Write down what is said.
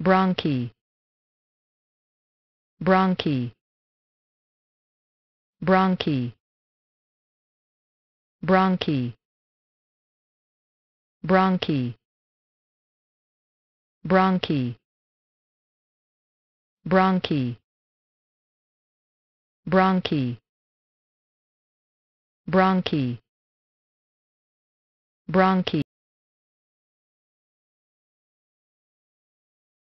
bronchi bronchi bronchi bronchi bronchi bronchi bronchi bronchi bronchi bronchi